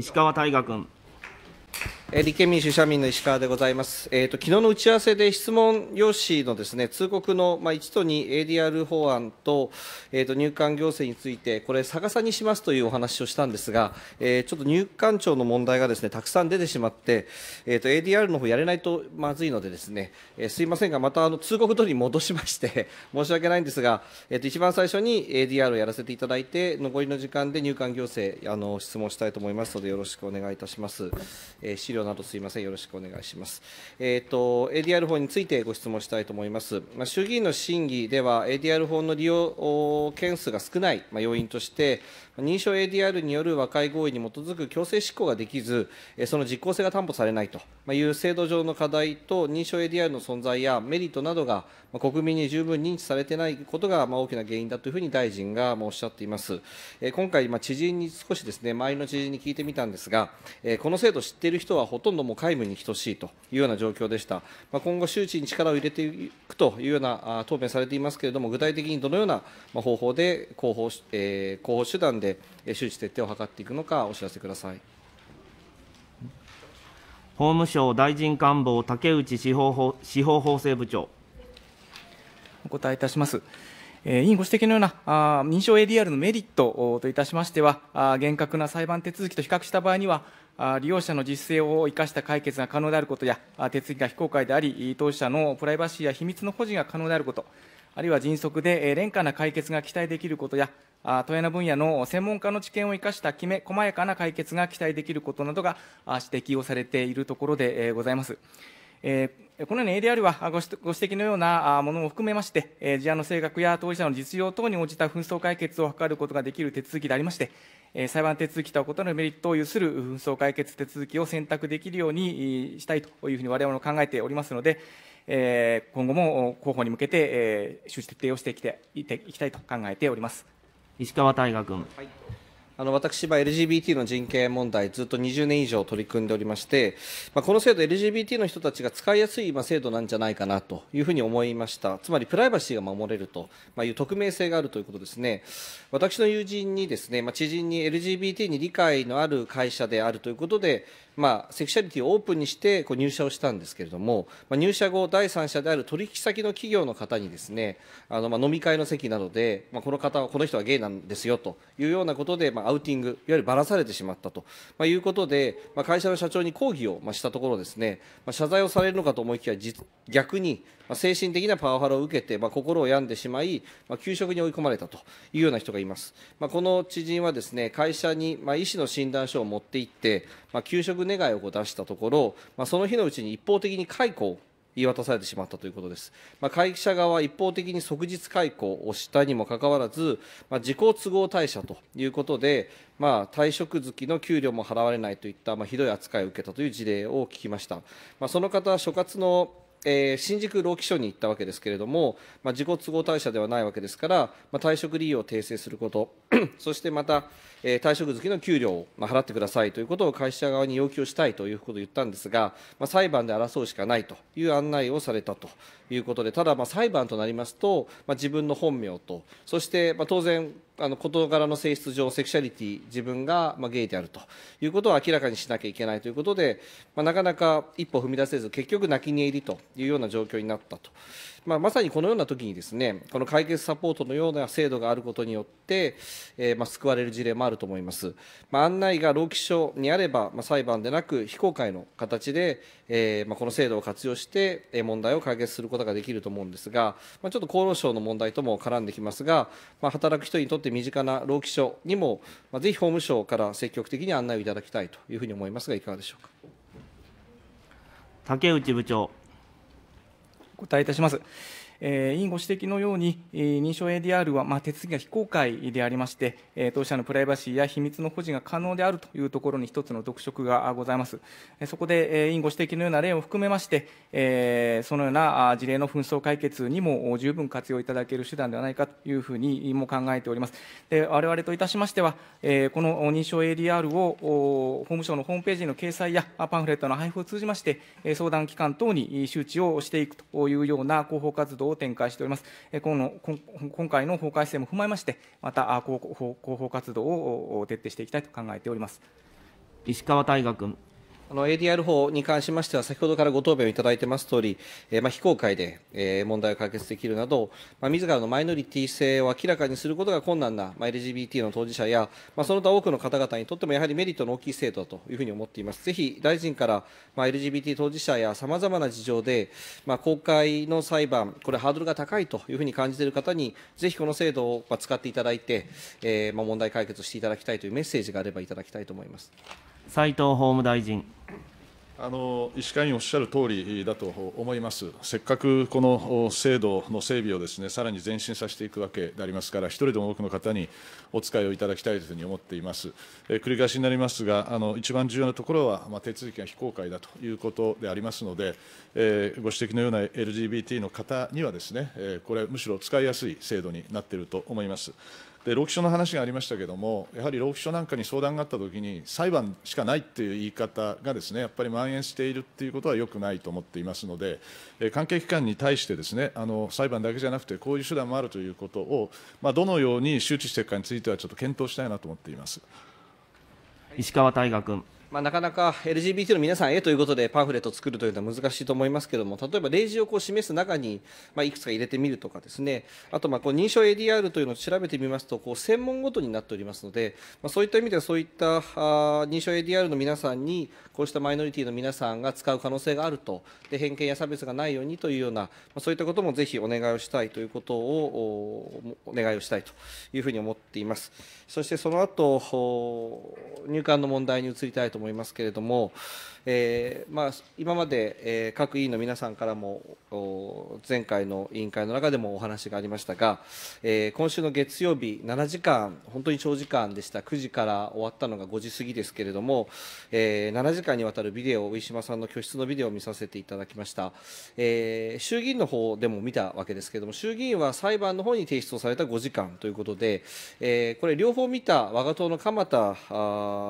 石川大我君立憲民主・社民の石川でございます、えーと、昨日の打ち合わせで質問用紙のです、ね、通告の、まあ、1と 2ADR 法案と,、えーと、入管行政について、これ、逆さにしますというお話をしたんですが、えー、ちょっと入管庁の問題がです、ね、たくさん出てしまって、えーと、ADR の方やれないとまずいのでですね、えー、すいませんが、またあの通告通りに戻しまして 申し訳ないんですが、えー、と一番最初に ADR をやらせていただいて、残りの時間で入管行政、あの質問したいと思いますので、よろしくお願いいたします。えー資料料などすいません、よろしくお願いします。えっ、ー、と、ADR 法についてご質問したいと思います。まあ、衆議院の審議では、ADR 法の利用件数が少ない、まあ、要因として、認証 ADR による和解合意に基づく強制執行ができず、その実効性が担保されないという制度上の課題と、認証 ADR の存在やメリットなどが国民に十分認知されてないことが大きな原因だというふうに大臣がおっしゃっています。今回、知人に少しですね、周りの知人に聞いてみたんですが、この制度を知っている人はほとんどもう皆無に等しいというような状況でした、まあ、今後、周知に力を入れていくというような答弁されていますけれども、具体的にどのような方法で広報,、えー、広報手段で周知徹底を図っていくのか、お知らせください。法務省大臣官房竹内司法法司法法制部長お答えいたします。委員ご指摘のような認証 ADR のメリットといたしましては、厳格な裁判手続きと比較した場合には、利用者の実勢を生かした解決が可能であることや、手続きが非公開であり、当事者のプライバシーや秘密の保持が可能であること、あるいは迅速で廉価な解決が期待できることや、問屋の分野の専門家の知見を生かしたきめ細やかな解決が期待できることなどが指摘をされているところでございます。えーこのように ADR はご指摘のようなものも含めまして、事案の性格や当事者の実情等に応じた紛争解決を図ることができる手続きでありまして、裁判手続きとは異なるメリットを有する紛争解決手続きを選択できるようにしたいというふうに我々も考えておりますので、今後も広報に向けて周知徹底をしていきたいと考えております。石川大河君。はいあの私は LGBT の人権問題ずっと20年以上取り組んでおりまして、まあ、この制度 LGBT の人たちが使いやすい制度なんじゃないかなというふうに思いましたつまりプライバシーが守れるという匿名性があるということですね私の友人にですね、まあ、知人に LGBT に理解のある会社であるということでまあ、セクシャリティをオープンにしてこう入社をしたんですけれども、まあ、入社後、第三者である取引先の企業の方にですね、あのまあ飲み会の席などで、まあ、この方は、この人はゲイなんですよというようなことで、まあ、アウティング、いわゆるばらされてしまったと、まあ、いうことで、まあ、会社の社長に抗議をまあしたところですね、まあ、謝罪をされるのかと思いきや、逆に、まあ、精神的なパワハラを受けて、まあ、心を病んでしまい、まあ、休職に追い込まれたというような人がいます。まあ、この知人はですね、会社に、まあ、医師の診断書を持って行って、まあ、休職職願を出したところ、まあ、その日のうちに一方的に解雇を言い渡されてしまったということです、まあ、会社側は一方的に即日解雇をしたにもかかわらず、まあ、自己都合退社ということで、まあ、退職月の給料も払われないといった、まあ、ひどい扱いを受けたという事例を聞きました、まあ、その方は所轄のえー、新宿労基署に行ったわけですけれども、まあ、自己都合退社ではないわけですから、まあ、退職理由を訂正すること、そしてまた、えー、退職月の給料を、まあ、払ってくださいということを会社側に要求したいということを言ったんですが、まあ、裁判で争うしかないという案内をされたということで、ただ、ま裁判となりますと、まあ、自分の本名と、そして、まあ、当然、あの事柄の性質上セクシャリティ自分が、まあ、ゲイであるということを明らかにしなきゃいけないということで、まあ、なかなか一歩踏み出せず結局泣き寝入りというような状況になったとまあ、まさにこのような時にですねこの解決サポートのような制度があることによって、えー、まあ、救われる事例もあると思います、まあ、案内が労基署にあれば、ま裁判でなく非公開の形で、えー、まこの制度を活用して問題を解決することができると思うんですが、まちょっと厚労省の問題とも絡んできますが、ま働く人にとって身近な労基署にも、まぜひ法務省から積極的に案内をいただきたいというふうに思いますがいかがでしょうか竹内部長答えいたします。えー、委員ご指摘のように、認証 ADR は、まあ、手続きが非公開でありまして、え当社のプライバシーや秘密の保持が可能であるというところに一つの特色がございます。そこで、え委員ご指摘のような例を含めまして、えそのような事例の紛争解決にも十分活用いただける手段ではないかというふうにも考えております。で我々といたしましては、えこの認証 ADR を法務省のホームページの掲載やパンフレットの配布を通じまして、相談機関等に周知をしていくというような広報活動をを展開しております。この今回の法改正も踏まえまして、また広報活動を徹底していきたいと考えております。石川大河君。の ADR 法に関しましては、先ほどからご答弁をいただいてますとおり、えー、まあ非公開で、えー、問題を解決できるなど、まあ、自らのマイノリティ性を明らかにすることが困難な、まあ、LGBT の当事者や、まあ、その他多くの方々にとってもやはりメリットの大きい制度だというふうに思っています。ぜひ大臣から、まあ、LGBT 当事者やさまざまな事情で、まあ、公開の裁判、これハードルが高いというふうに感じている方に、ぜひこの制度を使っていただいて、えー、まあ問題解決していただきたいというメッセージがあればいただきたいと思います。斉藤法務大臣。あの医師会員おっしゃる通りだと思います、せっかくこの制度の整備をです、ね、さらに前進させていくわけでありますから、一人でも多くの方にお使いをいただきたいというふうに思っています。え繰り返しになりますが、あの一番重要なところは、まあ、手続きが非公開だということでありますので、えー、ご指摘のような LGBT の方にはです、ね、えこれ、むしろ使いやすい制度になっていると思います。で労基署の話がありましたけれども、やはり労基署なんかに相談があったときに、裁判しかないっていう言い方がですね、やっぱり蔓延しているっていうことはよくないと思っていますので、関係機関に対してですね、あの裁判だけじゃなくて、こういう手段もあるということを、まあ、どのように周知していくかについては、ちょっと検討したいなと思っています石川大河君。まあ、なかなか LGBT の皆さんへということでパンフレットを作るというのは難しいと思いますけども例えば例示をこう示す中に、まあ、いくつか入れてみるとかですねあとまあこう認証 ADR というのを調べてみますとこう専門ごとになっておりますので、まあ、そういった意味ではそういったあ認証 ADR の皆さんにこうしたマイノリティの皆さんが使う可能性があるとで偏見や差別がないようにというような、まあ、そういったこともぜひお願いをしたいということをお願いをしたいというふうに思っています。そしてその後入管の問題に移りたいと思いますけれども、えーまあ、今まで、えー、各委員の皆さんからも前回の委員会の中でもお話がありましたが、えー、今週の月曜日7時間本当に長時間でした9時から終わったのが5時過ぎですけれども、えー、7時間にわたるビデオ上島さんの居室のビデオを見させていただきました、えー、衆議院の方でも見たわけですけれども衆議院は裁判の方に提出をされた5時間ということで、えー、これ両方見た我が党の鎌田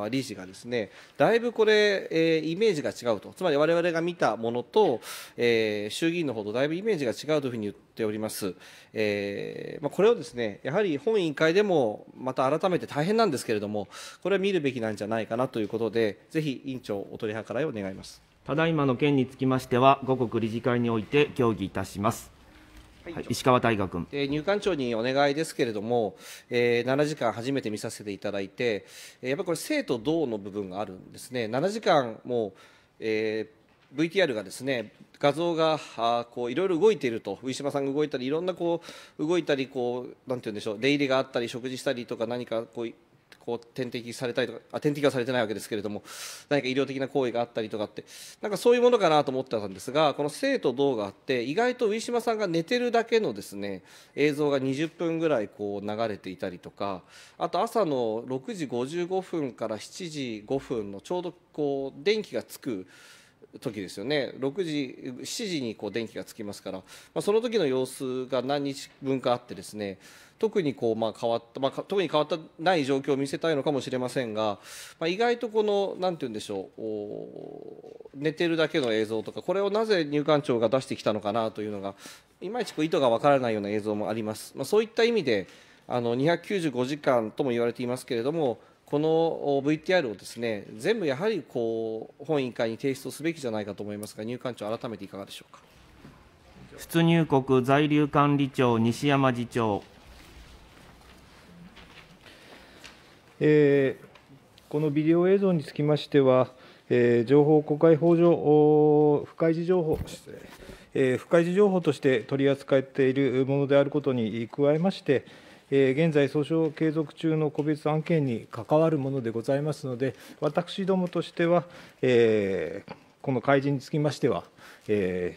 理事がですねだいぶこれ、えー、メージが違うとつまり我々が見たものと、えー、衆議院の方とだいぶイメージが違うというふうに言っております、えーまあ、これをですねやはり本委員会でもまた改めて大変なんですけれどもこれは見るべきなんじゃないかなということでぜひ委員長お取り計らいを願いますただいまの件につきましては五国理事会において協議いたしますはい、石川大学君入管庁にお願いですけれども、えー、7時間初めて見させていただいて、やっぱりこれ、生と同の部分があるんですね、7時間も、えー、VTR がですね、画像があこういろいろ動いていると、上島さんが動いたり、いろんなこう動いたりこう、なんていうんでしょう、出入りがあったり、食事したりとか、何かこうこう点滴されたりとかあ点滴はされてないわけですけれども何か医療的な行為があったりとかってなんかそういうものかなと思ってたんですがこの生と動があって意外と上島さんが寝てるだけのですね映像が20分ぐらいこう流れていたりとかあと朝の6時55分から7時5分のちょうどこう電気がつく時ですよね6時7時にこう電気がつきますから、まあ、その時の様子が何日分かあってですね特にこうま変わった、ま特に変わったない状況を見せたいのかもしれませんが、まあ、意外とこの何て言うんでしょう寝てるだけの映像とかこれをなぜ入管庁が出してきたのかなというのがいまいちこう意図がわからないような映像もあります。まあ、そういった意味であの295時間とも言われていますけれどもこの VTR をですね全部やはりこう本委員会に提出すべきじゃないかと思いますが入管庁改めていかがでしょうか出入国在留管理庁西山次長、えー、このビデオ映像につきましては、えー、情報公開法上不開示情報えー、不開示情報として取り扱っているものであることに加えまして、現在、訴訟継続中の個別案件に関わるものでございますので、私どもとしては、この開示につきましては、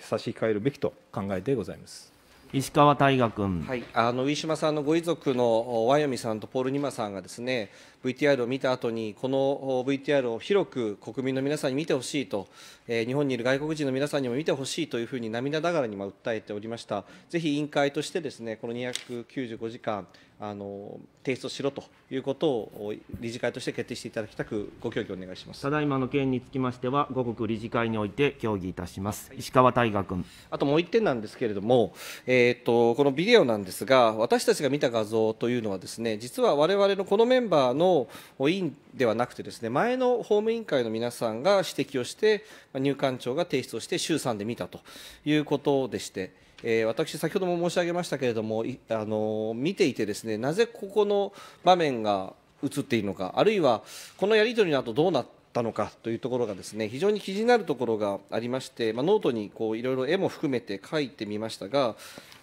差し控えるべきと考えてございます。石川大河君、はい、あの飯島さんのご遺族のワヨミさんとポール・ニマさんがですね VTR を見た後にこの VTR を広く国民の皆さんに見てほしいと、えー、日本にいる外国人の皆さんにも見てほしいというふうに涙ながらに訴えておりましたぜひ委員会としてですねこの295時間あの提出しろということを理事会として決定していただきたくご協議お願いしますただいまの件につきましては五国理事会において協議いたします、はい、石川大河君あともう1点なんですけれども、えーっと、とこのビデオなんですが私たちが見た画像というのはですね実は我々のこのメンバーの委員ではなくてですね前の法務委員会の皆さんが指摘をして入管庁が提出をして衆参で見たということでしてえー、私、先ほども申し上げましたけれども、あのー、見ていてですねなぜここの場面が映っているのかあるいはこのやり取りの後どうなってったのかというところがですね非常に気になるところがありまして、まあ、ノートにこういろいろ絵も含めて書いてみましたが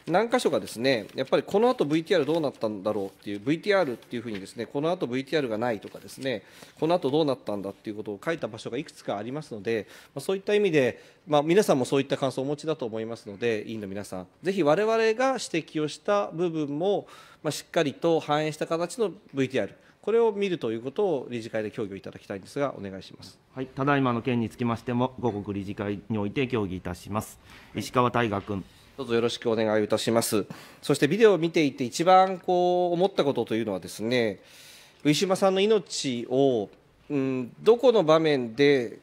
何箇所がですねやっぱりこのあと VTR どうなったんだろうっていう VTR っていうふうにですねこのあと VTR がないとかですねこのあとどうなったんだっていうことを書いた場所がいくつかありますので、まあ、そういった意味で、まあ、皆さんもそういった感想をお持ちだと思いますので委員の皆さんぜひ我々が指摘をした部分も、ましっかりと反映した形の VTR これを見るということを理事会で協議をいただきたいんですが、お願いします、はい、ただいまの件につきましても、五国理事会において協議いたします。石川大河君どうぞよろしくお願いいたします。そしてビデオを見ていて、一番こう思ったことというのはですね、上島さんの命を、うん、どこの場面で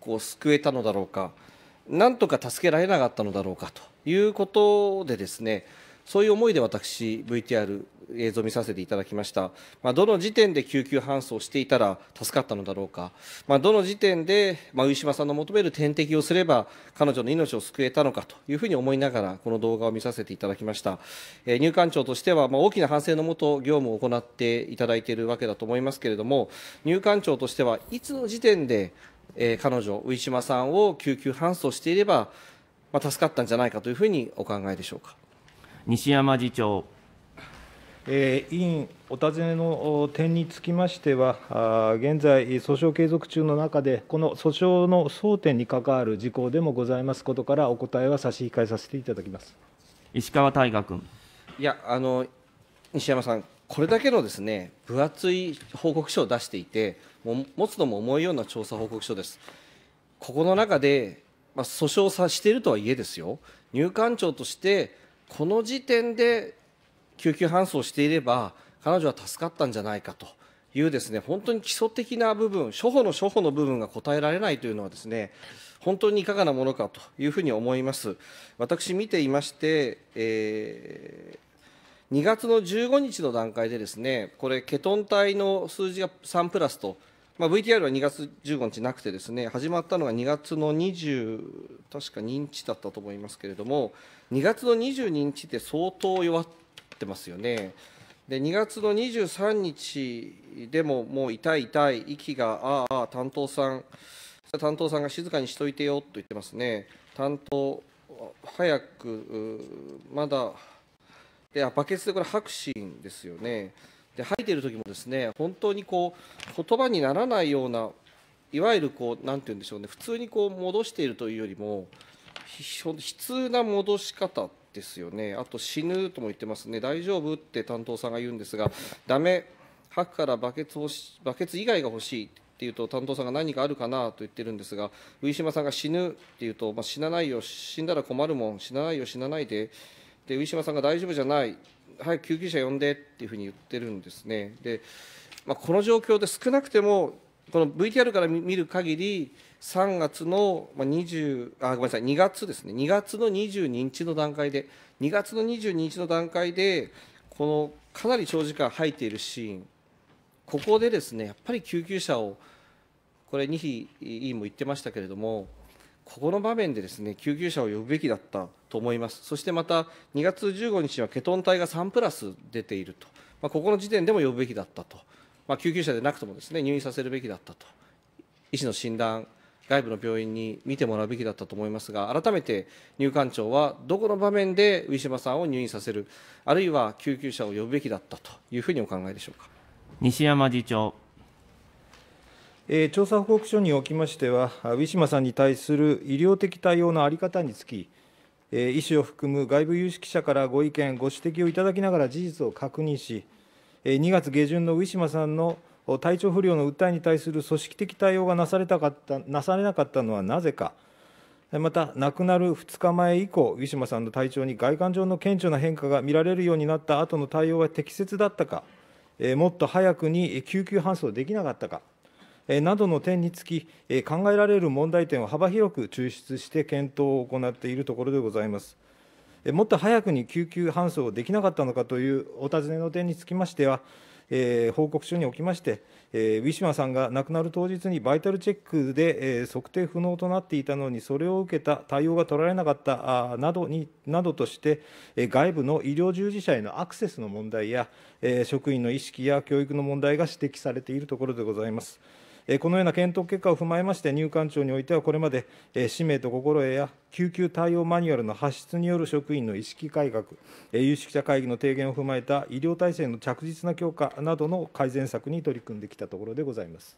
こう救えたのだろうか、なんとか助けられなかったのだろうかということでですね、そういう思いで私、VTR 映像を見させていただきました、まあ、どの時点で救急搬送していたら助かったのだろうか、まあ、どの時点で、まあ、上島さんの求める点滴をすれば彼女の命を救えたのかというふうに思いながらこの動画を見させていただきました、えー、入管庁としては、まあ、大きな反省のもと業務を行っていただいているわけだと思いますけれども入管庁としてはいつの時点で、えー、彼女上島さんを救急搬送していればまあ、助かったんじゃないかというふうにお考えでしょうか西山次長。委員お尋ねの点につきましては、現在、訴訟継続中の中で、この訴訟の争点に関わる事項でもございますことから、お答えは差し控えさせていただきます石川大我君。いやあの西山さん、これだけのですね分厚い報告書を出していて、も持つのも重いような調査報告書です。ここの中で、まあ、訴訟さしているとはいえですよ、入管庁として、この時点で救急搬送していれば、彼女は助かったんじゃないかというですね、本当に基礎的な部分、初歩の初歩の部分が答えられないというのはですね、本当にいかがなものかというふうに思います。私見ていまして、えー2月の15日の段階でですね、これ、ケトン体の数字が3プラスと、まあ、VTR は2月15日なくてですね、始まったのが2月の20、確か認知だったと思いますけれども、2月の22日って相当弱っってますよね。で2月の23日でももう痛い痛い息がああああ担当さん担当さんが静かにしといてよと言ってますね担当早くまだや、バケツでこれ白心ですよねで吐いてる時もですね本当にこう言葉にならないようないわゆるこう何て言うんでしょうね普通にこう戻しているというよりも悲痛な戻し方ですよね、あと死ぬとも言ってますね、大丈夫って担当さんが言うんですが、だめ、吐くからバケツをバケツ以外が欲しいっていうと、担当さんが何かあるかなと言ってるんですが、上島さんが死ぬっていうと、まあ、死なないよ、死んだら困るもん、死なないよ、死なないで、で上島さんが大丈夫じゃない、早く救急車呼んでっていうふうに言ってるんですね。でまあ、この状況で少なくてもこの VTR から見る限り3月の20あごめんなさい2月ですね2月の22日の段階で2月の22日の段階でこのかなり長時間入っているシーンここでですねやっぱり救急車をこれ二比委員も言ってましたけれどもここの場面でですね救急車を呼ぶべきだったと思いますそしてまた2月15日にはケトン体が3プラス出ていると、まあ、ここの時点でも呼ぶべきだったと。まあ、救急車でなくともですね入院させるべきだったと、医師の診断、外部の病院に診てもらうべきだったと思いますが、改めて入管庁は、どこの場面でウィシュマさんを入院させる、あるいは救急車を呼ぶべきだったというふうにお考えでしょうか西山次長。え調査報告書におきましては、ウィシュマさんに対する医療的対応の在り方につき、え医師を含む外部有識者からご意見、ご指摘をいただきながら事実を確認し、2月下旬のウィシュマさんの体調不良の訴えに対する組織的対応がなされたかったなされなかったのはなぜか、また亡くなる2日前以降、ウィシュマさんの体調に外観上の顕著な変化が見られるようになった後の対応は適切だったか、もっと早くに救急搬送できなかったか。などの点につき、考えられる問題点を幅広く抽出して検討を行っているところでございます。もっと早くに救急搬送できなかったのかというお尋ねの点につきましては、えー、報告書におきまして、えー、ウィシュマさんが亡くなる当日にバイタルチェックで、えー、測定不能となっていたのに、それを受けた対応が取られなかったあなどになどとして、え外部の医療従事者へのアクセスの問題や、え職員の意識や教育の問題が指摘されているところでございます。このような検討結果を踏まえまして、入管庁においてはこれまで、氏名と心得や救急対応マニュアルの発出による職員の意識改革、有識者会議の提言を踏まえた医療体制の着実な強化などの改善策に取り組んできたところでございます。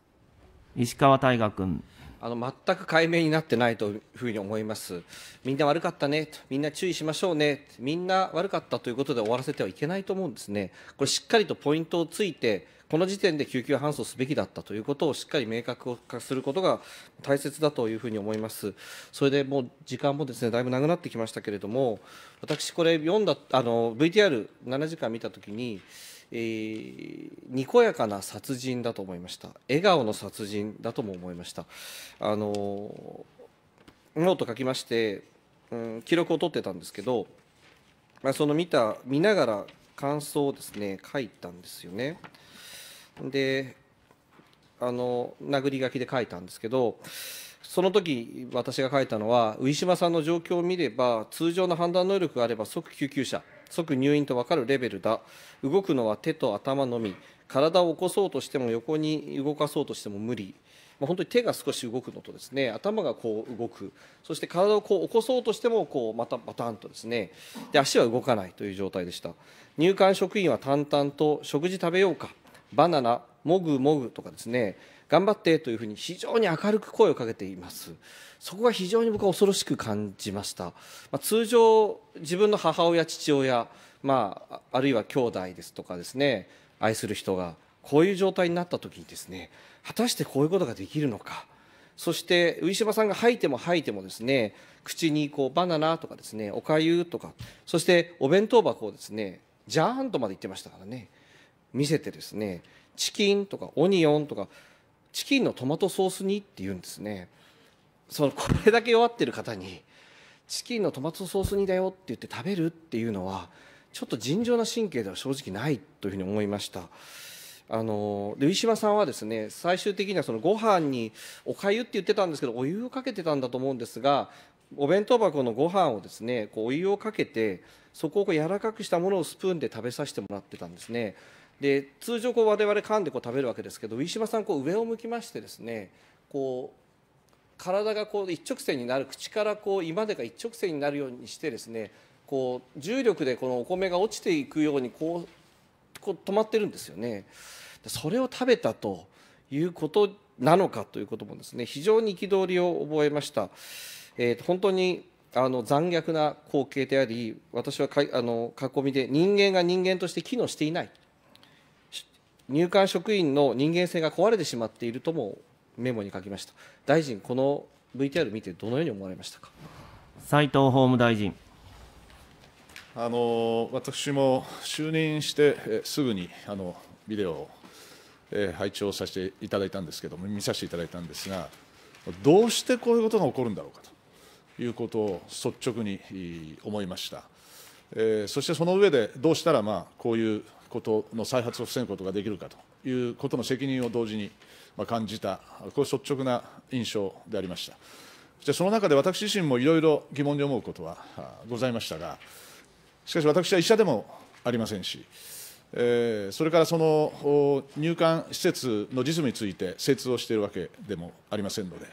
石川大我君あの全く解明になってないというふうに思います、みんな悪かったね、みんな注意しましょうね、みんな悪かったということで終わらせてはいけないと思うんですね、これ、しっかりとポイントをついて、この時点で救急搬送すべきだったということをしっかり明確化することが大切だというふうに思います。それでもう時間もですねだいぶなくなってきましたけれども、私、これ、読んだあの VTR7 時間見たときに、えー、にこやかな殺人だと思いました、笑顔の殺人だとも思いました。あのノート書きまして、うん、記録を取ってたんですけど、まあ、その見た見ながら感想をですね書いたんですよね。であの殴り書きで書いたんですけどその時私が書いたのは上島さんの状況を見れば通常の判断能力があれば即救急車即入院と分かるレベルだ動くのは手と頭のみ体を起こそうとしても横に動かそうとしても無理、まあ、本当に手が少し動くのとですね頭がこう動くそして体をこう起こそうとしてもこうまたバタンとですねで足は動かないという状態でした入管職員は淡々と食事食べようかバナナ、もぐもぐとかですね、頑張ってというふうに非常に明るく声をかけています。そこが非常に僕は恐ろしく感じました。まあ、通常、自分の母親、父親、まあ、あるいは兄弟ですとかですね、愛する人が、こういう状態になった時にですね、果たしてこういうことができるのか。そして上島さんが吐いても吐いてもですね口にこうバナナとかですねおかゆとかそしてお弁当箱をですねジャーンとまで言ってましたからね見せてですねチキンとかオニオンとかチキンのトマトソース煮って言うんですねそのこれだけ弱ってる方にチキンのトマトソース煮だよって言って食べるっていうのはちょっと尋常な神経では正直ないというふうに思いましたあのルイシマさんはですね最終的にはそのご飯におかゆって言ってたんですけどお湯をかけてたんだと思うんですがお弁当箱のご飯をですねこうお湯をかけてそこをこう柔らかくしたものをスプーンで食べさせてもらってたんですねで通常こう我々噛んでこう食べるわけですけどウィシュマさんこう上を向きましてですねこう体がこう一直線になる口からこう今までが一直線になるようにしてですねこう重力でこのお米が落ちていくようにこうこう止まってるんですよね。それを食べたということなのかということもですね非常に憤りを覚えました。えーと、本当にあの残虐な光景であり私はかあの囲みで人間が人間として機能していない入管職員の人間性が壊れてしまっているともメモに書きました大臣この VTR 見てどのように思われましたか斉藤法務大臣あの私も就任してすぐにあのビデオを、え置拝聴させていただいたんですけども見させていただいたんですがどうしてこういうことが起こるんだろうかということを率直に思いました、えー、そしてその上でどうしたらまあこういうことの再発を防ぐことができるかということの責任を同時に感じた、これ率直な印象でありました。そしてその中で私自身もいろいろ疑問に思うことはございましたが、しかし私は医者でもありませんし、えそれからその入管施設の実務について精通をしているわけでもありませんので、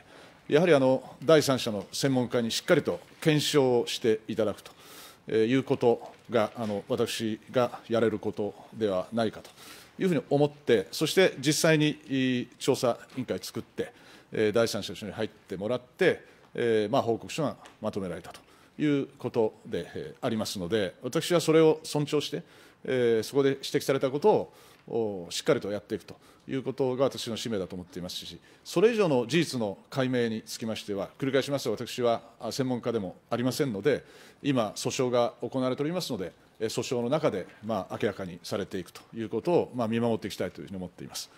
やはりあの第三者の専門家にしっかりと検証をしていただくということがあの私がやれることではないかというふうに思って、そして実際に調査委員会作って、第三者とに入ってもらって、えーまあ、報告書がまとめられたということでありますので、私はそれを尊重して、えー、そこで指摘されたことを、しっかりとやっていくということが私の使命だと思っていますし、それ以上の事実の解明につきましては、繰り返しますが、私は専門家でもありませんので、今、訴訟が行われておりますので、訴訟の中でまあ明らかにされていくということをまあ見守っていきたいというふうに思っています。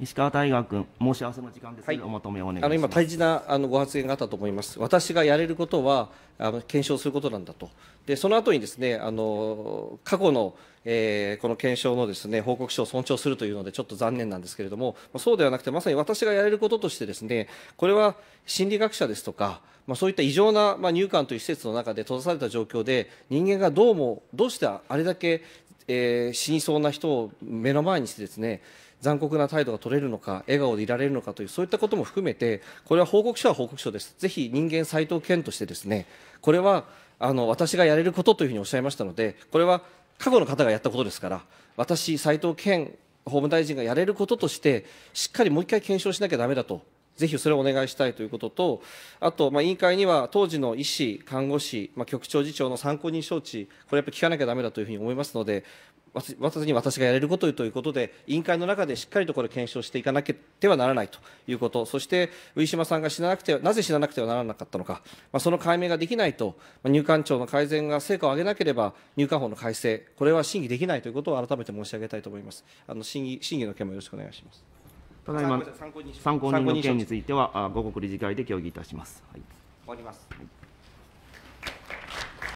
石川大河君、申し合わせの時間です、はい、お求めお願いしますあの今、大事なあのご発言があったと思います、私がやれることはあの検証することなんだと、でその後にですねあの過去の、えー、この検証のですね報告書を尊重するというので、ちょっと残念なんですけれども、そうではなくて、まさに私がやれることとして、ですねこれは心理学者ですとか、まあ、そういった異常な、まあ、入管という施設の中で閉ざされた状況で、人間がどうも、どうしてあれだけ、え死にそうな人を目の前にしてですね、残酷な態度が取れるのか、笑顔でいられるのかという、そういったことも含めて、これは報告書は報告書です。ぜひ人間斉藤健としてですね、これはあの私がやれることというふうにおっしゃいましたので、これは過去の方がやったことですから、私、斉藤健法務大臣がやれることとして、しっかりもう一回検証しなきゃだめだとぜひそれをお願いしたいということと、あと、委員会には当時の医師、看護師、まあ、局長次長の参考人招致、これやっぱり聞かなきゃだめだというふうに思いますので、私に私がやれることということで、委員会の中でしっかりとこれ、検証していかなければならないということ、そして上島さんが死ななくてなぜ死ななくてはならなかったのか、まあ、その解明ができないと、まあ、入管庁の改善が成果を上げなければ、入管法の改正、これは審議できないということを改めて申し上げたいと思います。あの審議審議の件もよろしくお願いします。ただいま参考人の件については、五国理事会で協議いたします。はい、終わります。はい